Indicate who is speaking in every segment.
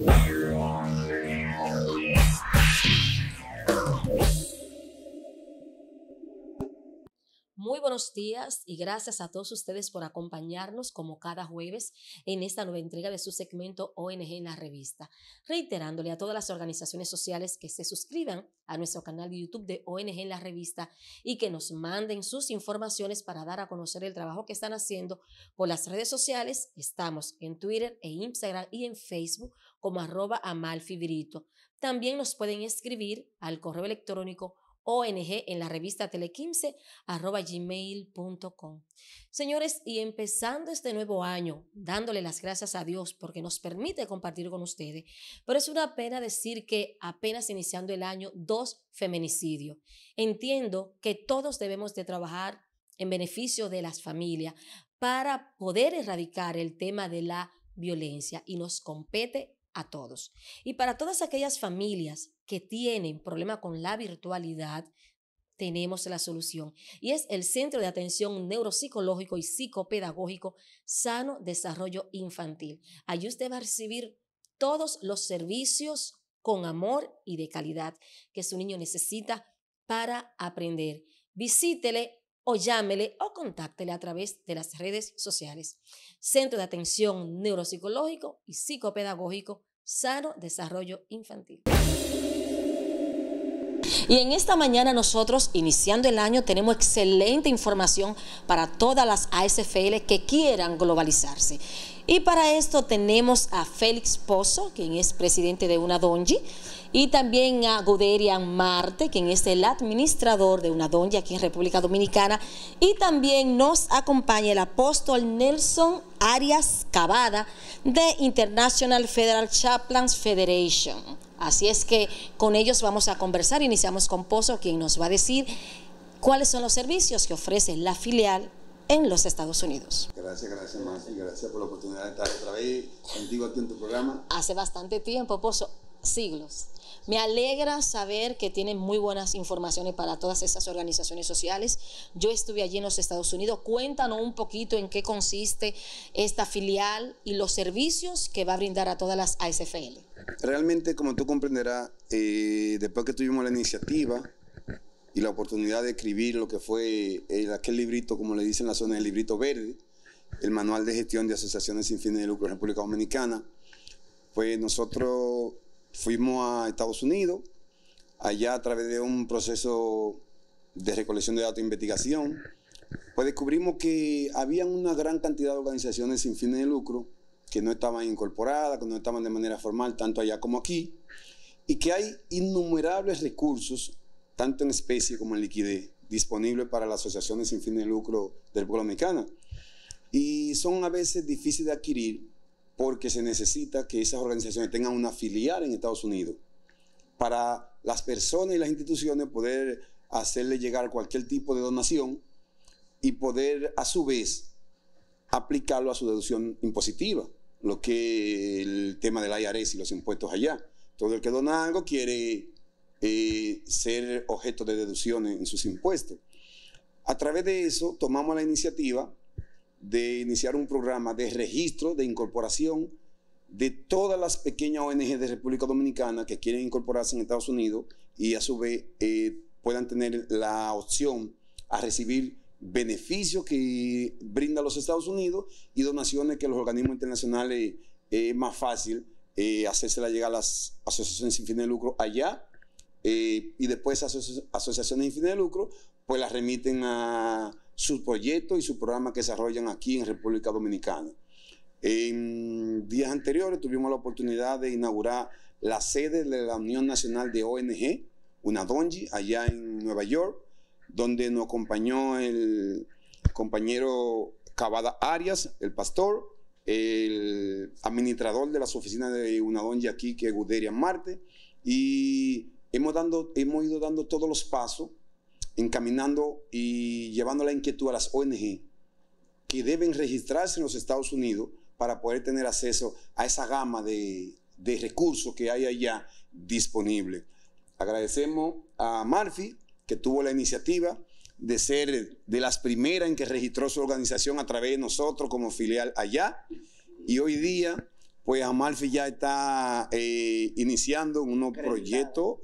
Speaker 1: Yeah.
Speaker 2: buenos días y gracias a todos ustedes por acompañarnos como cada jueves en esta nueva entrega de su segmento ONG en la revista, reiterándole a todas las organizaciones sociales que se suscriban a nuestro canal de YouTube de ONG en la revista y que nos manden sus informaciones para dar a conocer el trabajo que están haciendo por las redes sociales. Estamos en Twitter e Instagram y en Facebook como arroba amalfibrito. También nos pueden escribir al correo electrónico ONG en la revista Tele15 Señores, y empezando este nuevo año, dándole las gracias a Dios porque nos permite compartir con ustedes, pero es una pena decir que apenas iniciando el año, dos feminicidios. Entiendo que todos debemos de trabajar en beneficio de las familias para poder erradicar el tema de la violencia y nos compete a todos. Y para todas aquellas familias que tienen problema con la virtualidad, tenemos la solución. Y es el Centro de Atención Neuropsicológico y Psicopedagógico Sano Desarrollo Infantil. Allí usted va a recibir todos los servicios con amor y de calidad que su niño necesita para aprender. Visítele o llámele o contáctele a través de las redes sociales. Centro de Atención Neuropsicológico y Psicopedagógico Sano Desarrollo Infantil. Y en esta mañana nosotros, iniciando el año, tenemos excelente información para todas las ASFL que quieran globalizarse. Y para esto tenemos a Félix Pozo, quien es presidente de una donji, y también a Guderian Marte, quien es el administrador de una donji aquí en República Dominicana. Y también nos acompaña el apóstol Nelson Arias Cavada de International Federal Chaplains Federation. Así es que con ellos vamos a conversar. Iniciamos con Pozo, quien nos va a decir cuáles son los servicios que ofrece la filial en los Estados Unidos.
Speaker 1: Gracias, gracias, y Gracias por la oportunidad de estar otra vez contigo aquí en tu programa.
Speaker 2: Hace bastante tiempo, Pozo, siglos. Me alegra saber que tienen muy buenas informaciones para todas esas organizaciones sociales. Yo estuve allí en los Estados Unidos. Cuéntanos un poquito en qué consiste esta filial y los servicios que va a brindar a todas las ASFL.
Speaker 1: Realmente, como tú comprenderás, eh, después que tuvimos la iniciativa y la oportunidad de escribir lo que fue eh, aquel librito, como le dicen en la zona, el librito verde, el manual de gestión de asociaciones sin fines de lucro en República Dominicana, pues nosotros fuimos a Estados Unidos, allá a través de un proceso de recolección de datos e investigación, pues descubrimos que había una gran cantidad de organizaciones sin fines de lucro que no estaban incorporadas, que no estaban de manera formal, tanto allá como aquí, y que hay innumerables recursos, tanto en especie como en liquidez, disponibles para las asociaciones sin fin de lucro del pueblo mexicano. Y son a veces difíciles de adquirir porque se necesita que esas organizaciones tengan una filial en Estados Unidos para las personas y las instituciones poder hacerle llegar cualquier tipo de donación y poder a su vez aplicarlo a su deducción impositiva lo que el tema del IRS y los impuestos allá. Todo el que dona algo quiere eh, ser objeto de deducciones en sus impuestos. A través de eso tomamos la iniciativa de iniciar un programa de registro, de incorporación de todas las pequeñas ONG de República Dominicana que quieren incorporarse en Estados Unidos y a su vez eh, puedan tener la opción a recibir beneficios que brinda los Estados Unidos y donaciones que los organismos internacionales eh, es más fácil eh, hacerse la llegar a las asociaciones sin fin de lucro allá eh, y después esas asociaciones sin fin de lucro pues las remiten a sus proyectos y sus programas que desarrollan aquí en República Dominicana. En días anteriores tuvimos la oportunidad de inaugurar la sede de la Unión Nacional de ONG, una donji allá en Nueva York, donde nos acompañó el compañero Cavada Arias, el pastor, el administrador de las oficinas de Unadón aquí, que es Guderian Marte, y hemos, dando, hemos ido dando todos los pasos, encaminando y llevando la inquietud a las ONG que deben registrarse en los Estados Unidos para poder tener acceso a esa gama de, de recursos que hay allá disponible. Agradecemos a Marfi que tuvo la iniciativa de ser de las primeras en que registró su organización a través de nosotros como filial allá. Y hoy día, pues Amalfi ya está eh, iniciando en unos proyectos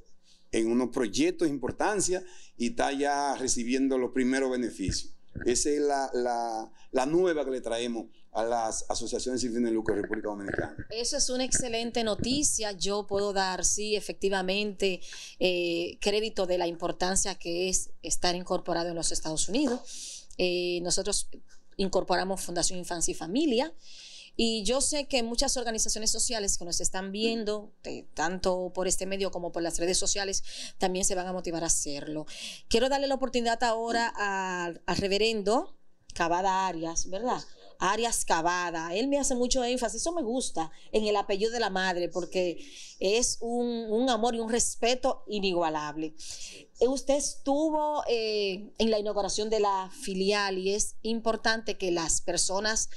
Speaker 1: de importancia y está ya recibiendo los primeros beneficios. Esa es la, nueva que le traemos a las asociaciones sin fin de lucro de República Dominicana.
Speaker 2: Eso es una excelente noticia. Yo puedo dar, sí, efectivamente, eh, crédito de la importancia que es estar incorporado en los Estados Unidos. Eh, nosotros incorporamos Fundación Infancia y Familia. Y yo sé que muchas organizaciones sociales que nos están viendo, eh, tanto por este medio como por las redes sociales, también se van a motivar a hacerlo. Quiero darle la oportunidad ahora al reverendo Cavada Arias, ¿verdad? Arias Cavada. Él me hace mucho énfasis, eso me gusta, en el apellido de la madre, porque es un, amor y un respeto inigualable. Eh, usted estuvo eh, en la inauguración de la filial y es importante que las personas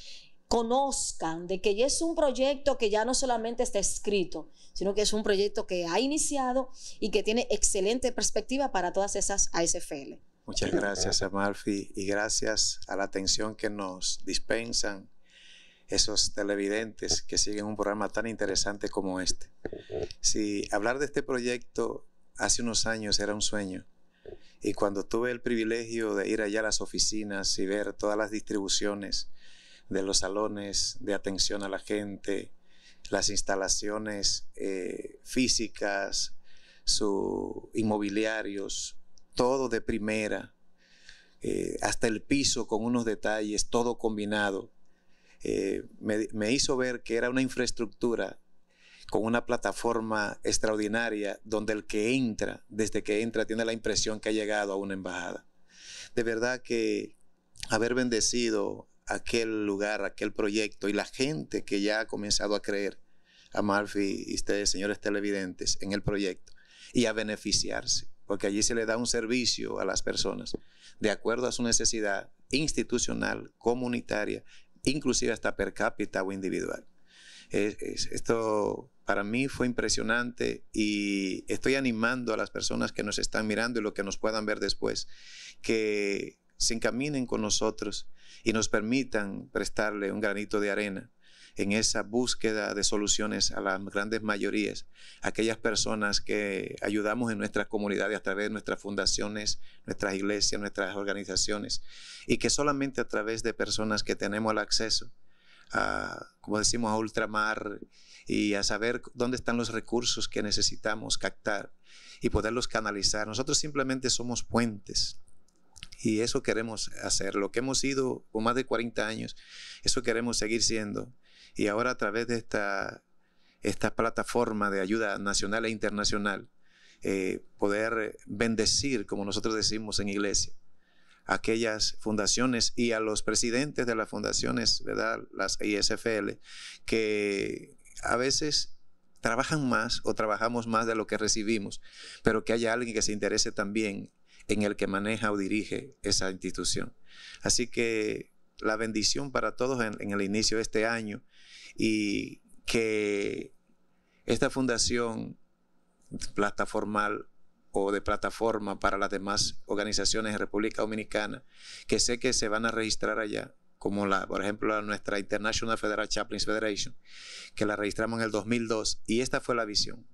Speaker 2: conozcan de que ya es un proyecto que ya no solamente está escrito, sino que es un proyecto que ha iniciado y que tiene excelente perspectiva para todas esas ASFL.
Speaker 3: Muchas gracias, Amalfi, y gracias a la atención que nos dispensan esos televidentes que siguen un programa tan interesante como este. Si hablar de este proyecto hace unos años era un sueño, y cuando tuve el privilegio de ir allá a las oficinas y ver todas las distribuciones, de los salones de atención a la gente, las instalaciones eh, físicas, sus inmobiliarios, todo de primera, eh, hasta el piso con unos detalles, todo combinado. Eh, me hizo ver que era una infraestructura con una plataforma extraordinaria donde el que entra, desde que entra, tiene la impresión que ha llegado a una embajada. De verdad que haber bendecido aquel lugar, aquel proyecto y la gente que ya ha comenzado a creer, a Marfi y ustedes, señores televidentes, en el proyecto y a beneficiarse, porque allí se le da un servicio a las personas de acuerdo a su necesidad institucional, comunitaria, inclusive hasta per cápita o individual. esto para mí fue impresionante y estoy animando a las personas que nos están mirando y lo que nos puedan ver después, que se encaminen con nosotros y nos permitan prestarle un granito de arena en esa búsqueda de soluciones a las grandes mayorías, aquellas personas que ayudamos en nuestras comunidades a través de nuestras fundaciones, nuestras iglesias, nuestras organizaciones, y que solamente a través de personas que tenemos el acceso a, como decimos, a ultramar y a saber dónde están los recursos que necesitamos captar y poderlos canalizar. Nosotros simplemente somos puentes y eso queremos hacer. Lo que hemos sido por más de 40 años, eso queremos seguir siendo. Y ahora a través de esta, esta plataforma de ayuda nacional e internacional, eh, poder bendecir, como nosotros decimos en iglesia, aquellas fundaciones y a los presidentes de las fundaciones, ¿verdad? Las ISFL, que a veces trabajan más o trabajamos más de lo que recibimos, pero que haya alguien que se interese también en el que maneja o dirige esa institución. Así que la bendición para todos en, el inicio de este año y que esta fundación plataformal o de plataforma para las demás organizaciones ...de República Dominicana, que sé que se van a registrar allá, como la, por ejemplo, la, nuestra International Federal Chaplains Federation, que la registramos en el 2002, y esta fue la visión,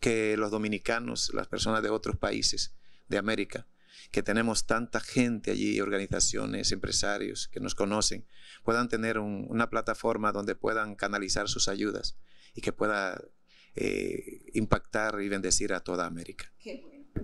Speaker 3: que los dominicanos, las personas de otros países, de América, que tenemos tanta gente allí, organizaciones, empresarios que nos conocen, puedan tener una plataforma donde puedan canalizar sus ayudas y que pueda eh, impactar y bendecir a toda América.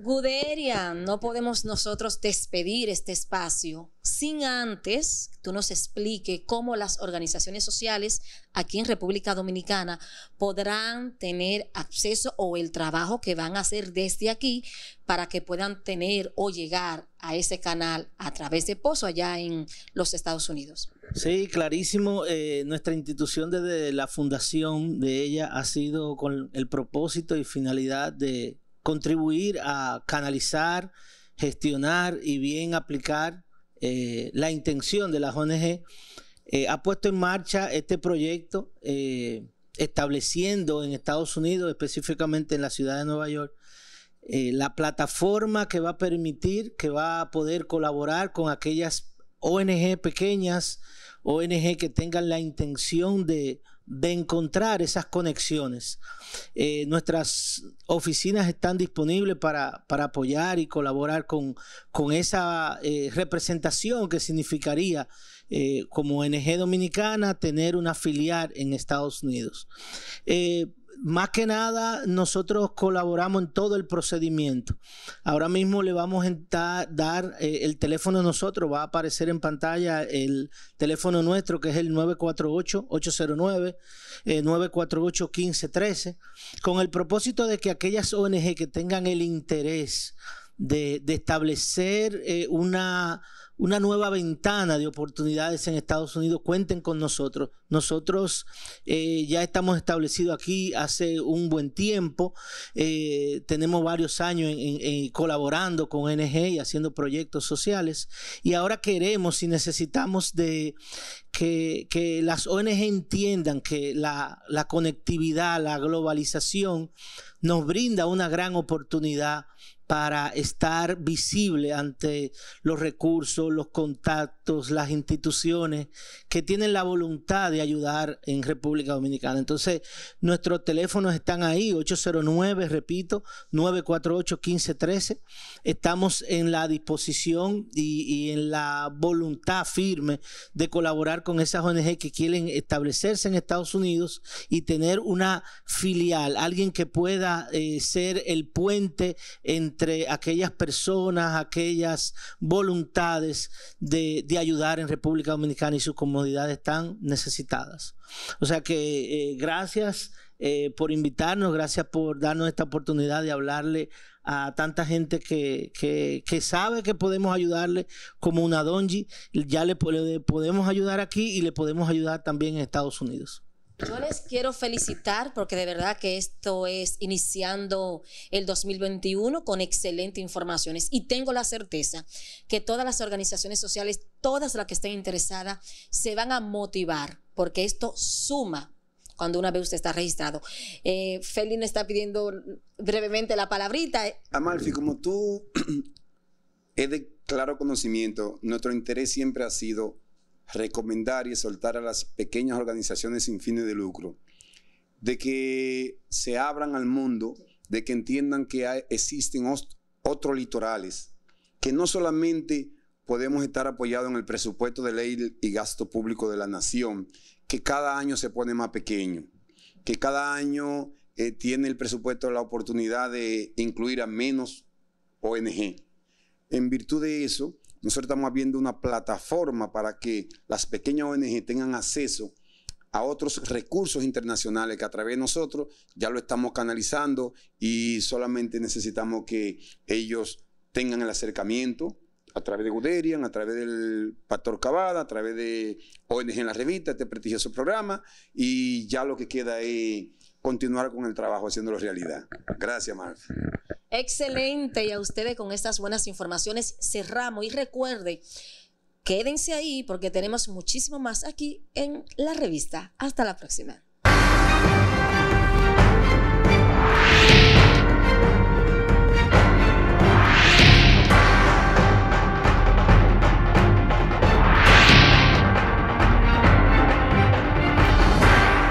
Speaker 2: Guderian, no podemos nosotros despedir este espacio sin antes tú nos explique cómo las organizaciones sociales aquí en República Dominicana podrán tener acceso o el trabajo que van a hacer desde aquí para que puedan tener o llegar a ese canal a través de Pozo allá en los Estados Unidos.
Speaker 4: Sí, clarísimo. Eh, nuestra institución desde la fundación de ella ha sido con el propósito y finalidad de contribuir a canalizar, gestionar y bien aplicar eh, la intención de las ONG, eh, ha puesto en marcha este proyecto eh, estableciendo en Estados Unidos, específicamente en la ciudad de Nueva York, la plataforma que va a permitir, que va a poder colaborar con aquellas ONG pequeñas, ONG que tengan la intención de de encontrar esas conexiones. Eh, nuestras oficinas están disponibles para, apoyar y colaborar con, con esa eh, representación que significaría eh, como ONG dominicana tener una filial en Estados Unidos más que nada, nosotros colaboramos en todo el procedimiento. Ahora mismo le vamos a dar eh, el teléfono a nosotros, va a aparecer en pantalla el teléfono nuestro que es el 948-809, 948-1513, eh, con el propósito de que aquellas ONG que tengan el interés de, establecer eh, una una nueva ventana de oportunidades en Estados Unidos, cuenten con nosotros. Nosotros eh, ya estamos establecidos aquí hace un buen tiempo, eh, tenemos varios años en, colaborando con ONG y haciendo proyectos sociales y ahora queremos y necesitamos que, las ONG entiendan que la, la conectividad, la globalización nos brinda una gran oportunidad para estar visible ante los recursos, los contactos, las instituciones que tienen la voluntad de ayudar en República Dominicana. Entonces, nuestros teléfonos están ahí, 809, repito, 948-1513. Estamos en la disposición y, en la voluntad firme de colaborar con esas ONG que quieren establecerse en Estados Unidos y tener una filial, alguien que pueda eh, ser el puente entre entre aquellas personas, aquellas voluntades de, ayudar en República Dominicana y sus comodidades tan necesitadas. O sea que eh, gracias eh, por invitarnos, gracias por darnos esta oportunidad de hablarle a tanta gente que, sabe que podemos ayudarle como una donji. Ya le podemos ayudar aquí y le podemos ayudar también en Estados Unidos.
Speaker 2: Yo les quiero felicitar porque de verdad que esto es iniciando el 2021 con excelentes informaciones y tengo la certeza que todas las organizaciones sociales, todas las que estén interesadas, se van a motivar porque esto suma cuando una vez usted está registrado. Eh, está pidiendo brevemente la palabrita.
Speaker 1: Amalfi, como tú es de claro conocimiento, nuestro interés siempre ha sido recomendar y soltar a las pequeñas organizaciones sin fines de lucro de que se abran al mundo, de que entiendan que existen otros litorales, que no solamente podemos estar apoyados en el presupuesto de ley y gasto público de la nación, que cada año se pone más pequeño, que cada año eh, tiene el presupuesto la oportunidad de incluir a menos ONG. En virtud de eso, nosotros estamos abriendo una plataforma para que las pequeñas ONG tengan acceso a otros recursos internacionales que a través de nosotros ya lo estamos canalizando y solamente necesitamos que ellos tengan el acercamiento a través de Guderian, a través del Pastor Cavada, a través de ONG en la revista, este prestigioso programa, y ya lo que queda es continuar con el trabajo haciéndolo realidad. Gracias, Marfa.
Speaker 2: Excelente. Y a ustedes con estas buenas informaciones cerramos. Y recuerde, quédense ahí porque tenemos muchísimo más aquí en la revista. Hasta la próxima.